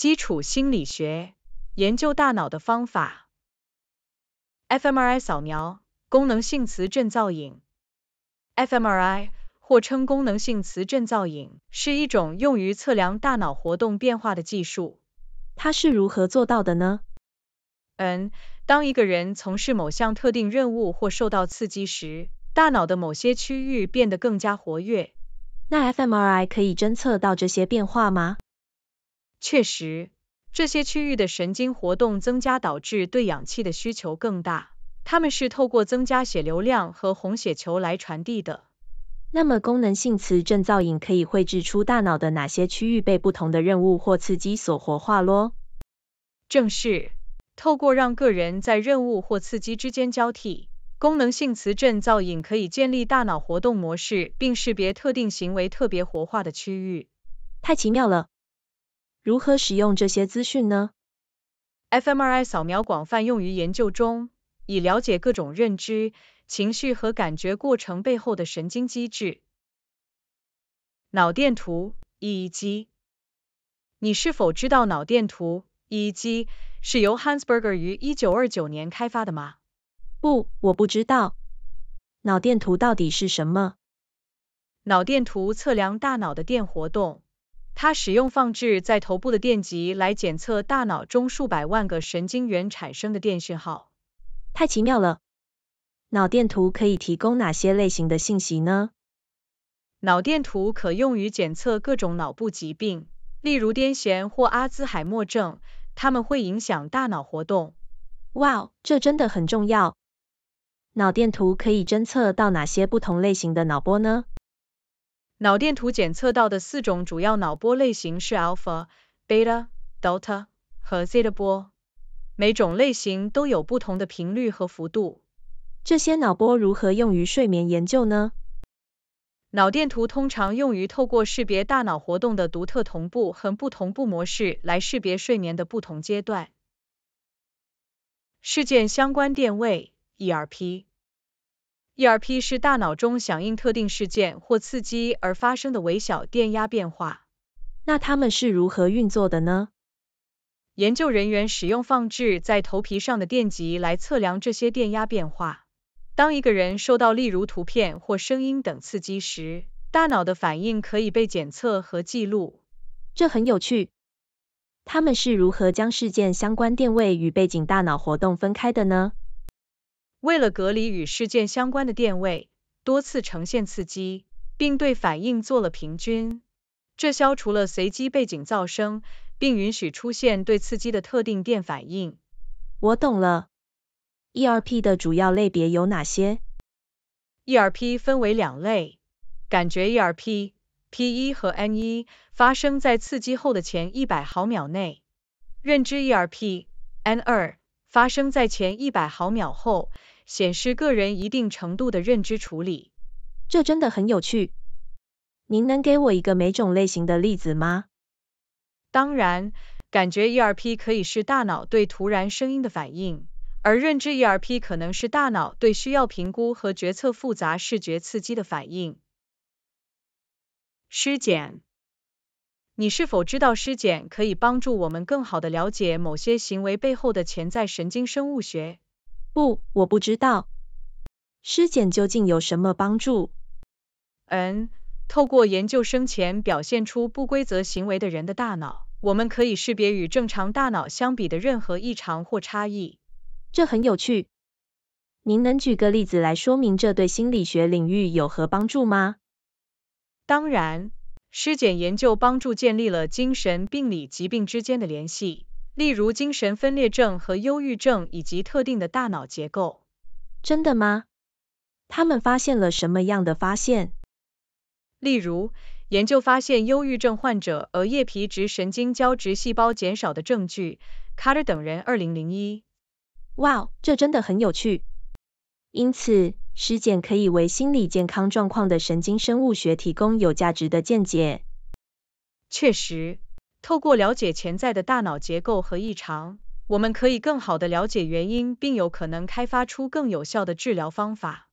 基础心理学研究大脑的方法，fMRI 扫描，功能性磁振造影，fMRI 或称功能性磁振造影，是一种用于测量大脑活动变化的技术。它是如何做到的呢？嗯，当一个人从事某项特定任务或受到刺激时，大脑的某些区域变得更加活跃。那 fMRI 可以侦测到这些变化吗？确实，这些区域的神经活动增加导致对氧气的需求更大，它们是透过增加血流量和红血球来传递的。那么功能性磁振造影可以绘制出大脑的哪些区域被不同的任务或刺激所活化咯？正是，透过让个人在任务或刺激之间交替，功能性磁振造影可以建立大脑活动模式，并识别特定行为特别活化的区域。太奇妙了！如何使用这些资讯呢？fMRI 扫描广泛用于研究中，以了解各种认知、情绪和感觉过程背后的神经机制。脑电图 EEG，你是否知道脑电图 EEG 是由 Hans Berger 于1929年开发的吗？不，我不知道。脑电图到底是什么？脑电图测量大脑的电活动。它使用放置在头部的电极来检测大脑中数百万个神经元产生的电信号。太奇妙了！脑电图可以提供哪些类型的信息呢？脑电图可用于检测各种脑部疾病，例如癫痫或阿兹海默症，它们会影响大脑活动。哇，这真的很重要！脑电图可以侦测到哪些不同类型的脑波呢？脑电图检测到的四种主要脑波类型是 alpha、beta、delta 和 z e t a 波，每种类型都有不同的频率和幅度。这些脑波如何用于睡眠研究呢？脑电图通常用于透过识别大脑活动的独特同步和不同步模式来识别睡眠的不同阶段。事件相关电位 （ERP）。ERP 是大脑中响应特定事件或刺激而发生的微小电压变化。那它们是如何运作的呢？研究人员使用放置在头皮上的电极来测量这些电压变化。当一个人受到例如图片或声音等刺激时，大脑的反应可以被检测和记录。这很有趣，他们是如何将事件相关电位与背景大脑活动分开的呢？为了隔离与事件相关的电位，多次呈现刺激，并对反应做了平均，这消除了随机背景噪声，并允许出现对刺激的特定电反应。我懂了。ERP 的主要类别有哪些？ERP 分为两类，感觉 ERP，P1 和 N1 发生在刺激后的前100毫秒内，认知 ERP，N2。发生在前一百毫秒后，显示个人一定程度的认知处理，这真的很有趣。您能给我一个每种类型的例子吗？当然，感觉 ERP 可以是大脑对突然声音的反应，而认知 ERP 可能是大脑对需要评估和决策复杂视觉刺激的反应。尸检。你是否知道尸检可以帮助我们更好地了解某些行为背后的潜在神经生物学？不，我不知道。尸检究竟有什么帮助？嗯，透过研究生前表现出不规则行为的人的大脑，我们可以识别与正常大脑相比的任何异常或差异。这很有趣。您能举个例子来说明这对心理学领域有何帮助吗？当然。尸检研究帮助建立了精神病理疾病之间的联系，例如精神分裂症和忧郁症以及特定的大脑结构。真的吗？他们发现了什么样的发现？例如，研究发现忧郁症患者额叶皮质神经胶质细胞减少的证据，Carter 等人，2001。哇，这真的很有趣。因此。尸检可以为心理健康状况的神经生物学提供有价值的见解。确实，透过了解潜在的大脑结构和异常，我们可以更好的了解原因，并有可能开发出更有效的治疗方法。